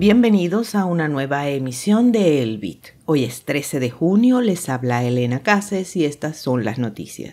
Bienvenidos a una nueva emisión de El Bit. Hoy es 13 de junio, les habla Elena Cases y estas son las noticias.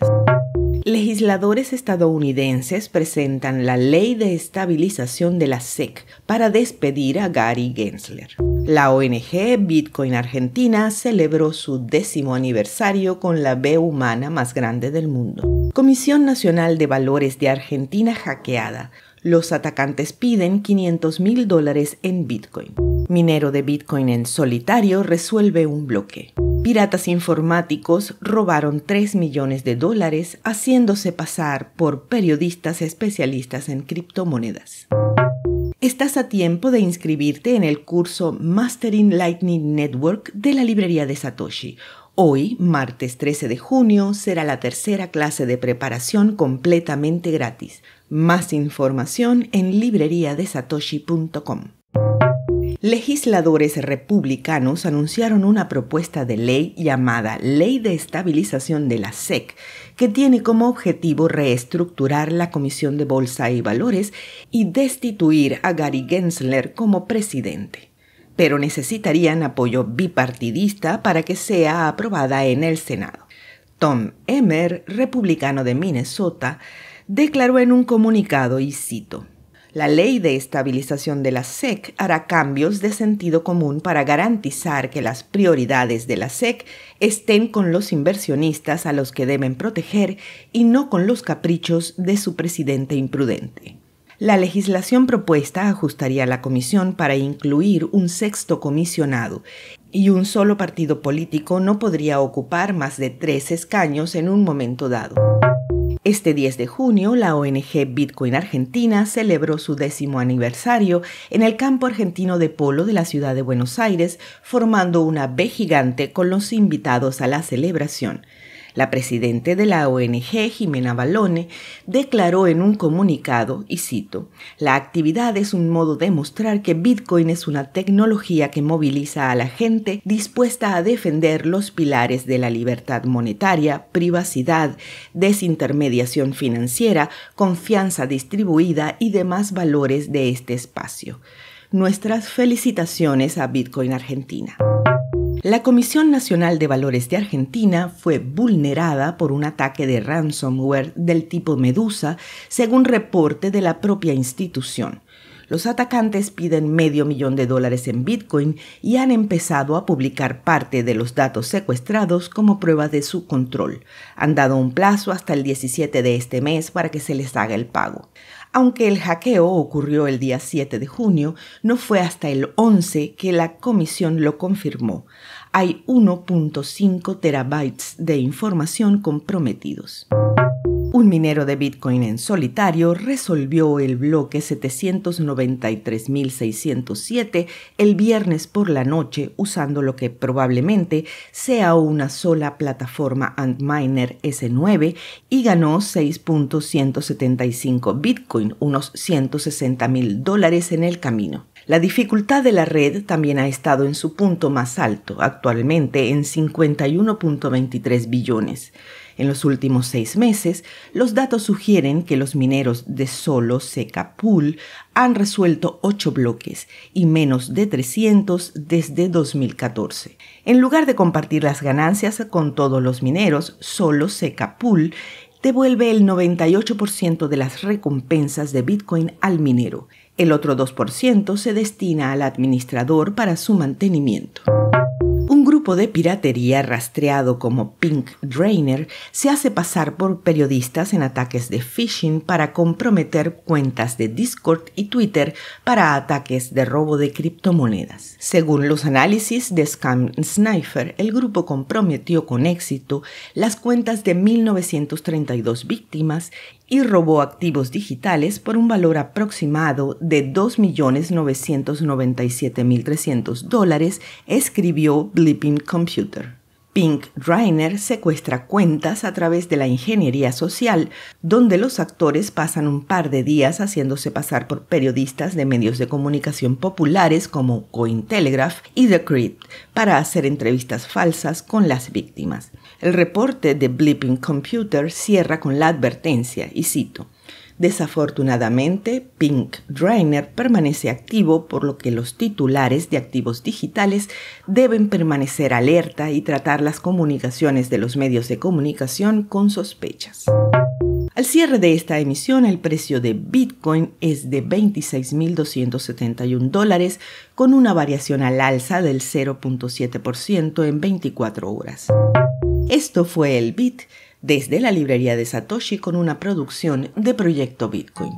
Legisladores estadounidenses presentan la Ley de Estabilización de la SEC para despedir a Gary Gensler. La ONG Bitcoin Argentina celebró su décimo aniversario con la B humana más grande del mundo. Comisión Nacional de Valores de Argentina hackeada. Los atacantes piden 500 mil dólares en Bitcoin. Minero de Bitcoin en solitario resuelve un bloque. Piratas informáticos robaron 3 millones de dólares haciéndose pasar por periodistas especialistas en criptomonedas. Estás a tiempo de inscribirte en el curso Mastering Lightning Network de la librería de Satoshi Hoy, martes 13 de junio, será la tercera clase de preparación completamente gratis. Más información en Satoshi.com. Legisladores republicanos anunciaron una propuesta de ley llamada Ley de Estabilización de la SEC, que tiene como objetivo reestructurar la Comisión de Bolsa y Valores y destituir a Gary Gensler como presidente pero necesitarían apoyo bipartidista para que sea aprobada en el Senado. Tom Emmer, republicano de Minnesota, declaró en un comunicado, y cito, la ley de estabilización de la SEC hará cambios de sentido común para garantizar que las prioridades de la SEC estén con los inversionistas a los que deben proteger y no con los caprichos de su presidente imprudente. La legislación propuesta ajustaría la comisión para incluir un sexto comisionado y un solo partido político no podría ocupar más de tres escaños en un momento dado. Este 10 de junio, la ONG Bitcoin Argentina celebró su décimo aniversario en el campo argentino de polo de la ciudad de Buenos Aires, formando una B gigante con los invitados a la celebración. La presidente de la ONG, Jimena Balone, declaró en un comunicado, y cito, La actividad es un modo de mostrar que Bitcoin es una tecnología que moviliza a la gente dispuesta a defender los pilares de la libertad monetaria, privacidad, desintermediación financiera, confianza distribuida y demás valores de este espacio. Nuestras felicitaciones a Bitcoin Argentina. La Comisión Nacional de Valores de Argentina fue vulnerada por un ataque de ransomware del tipo Medusa, según reporte de la propia institución. Los atacantes piden medio millón de dólares en Bitcoin y han empezado a publicar parte de los datos secuestrados como prueba de su control. Han dado un plazo hasta el 17 de este mes para que se les haga el pago. Aunque el hackeo ocurrió el día 7 de junio, no fue hasta el 11 que la comisión lo confirmó hay 1.5 terabytes de información comprometidos. Un minero de Bitcoin en solitario resolvió el bloque 793.607 el viernes por la noche usando lo que probablemente sea una sola plataforma Antminer S9 y ganó 6.175 Bitcoin, unos 160.000 dólares en el camino. La dificultad de la red también ha estado en su punto más alto, actualmente en 51.23 billones. En los últimos seis meses, los datos sugieren que los mineros de Solo pool han resuelto ocho bloques y menos de 300 desde 2014. En lugar de compartir las ganancias con todos los mineros, Solo Secapul devuelve el 98% de las recompensas de Bitcoin al minero. El otro 2% se destina al administrador para su mantenimiento de piratería rastreado como Pink Drainer se hace pasar por periodistas en ataques de phishing para comprometer cuentas de Discord y Twitter para ataques de robo de criptomonedas. Según los análisis de Scam Sniper, el grupo comprometió con éxito las cuentas de 1932 víctimas y robó activos digitales por un valor aproximado de 2.997.300 dólares, escribió Blipping Computer. Pink Reiner secuestra cuentas a través de la ingeniería social, donde los actores pasan un par de días haciéndose pasar por periodistas de medios de comunicación populares como Cointelegraph y The Crypt para hacer entrevistas falsas con las víctimas. El reporte de Blipping Computer cierra con la advertencia, y cito, Desafortunadamente, Pink Drainer permanece activo, por lo que los titulares de activos digitales deben permanecer alerta y tratar las comunicaciones de los medios de comunicación con sospechas. Al cierre de esta emisión, el precio de Bitcoin es de 26.271 dólares, con una variación al alza del 0.7% en 24 horas. Esto fue el Bit desde la librería de Satoshi con una producción de Proyecto Bitcoin.